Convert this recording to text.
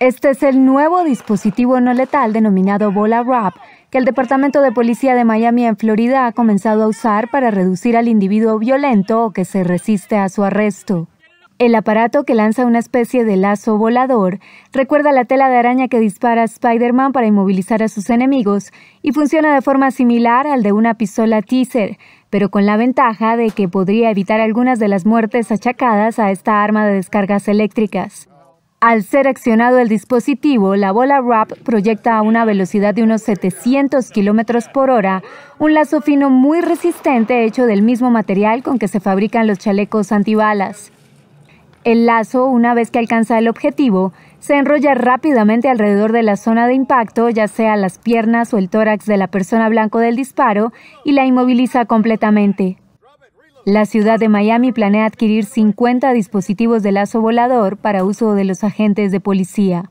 Este es el nuevo dispositivo no letal denominado Bola Wrap, que el Departamento de Policía de Miami en Florida ha comenzado a usar para reducir al individuo violento o que se resiste a su arresto. El aparato que lanza una especie de lazo volador recuerda la tela de araña que dispara Spider-Man para inmovilizar a sus enemigos y funciona de forma similar al de una pistola teaser, pero con la ventaja de que podría evitar algunas de las muertes achacadas a esta arma de descargas eléctricas. Al ser accionado el dispositivo, la bola RAP proyecta a una velocidad de unos 700 kilómetros por hora un lazo fino muy resistente hecho del mismo material con que se fabrican los chalecos antibalas. El lazo, una vez que alcanza el objetivo, se enrolla rápidamente alrededor de la zona de impacto, ya sea las piernas o el tórax de la persona blanco del disparo, y la inmoviliza completamente. La ciudad de Miami planea adquirir 50 dispositivos de lazo volador para uso de los agentes de policía.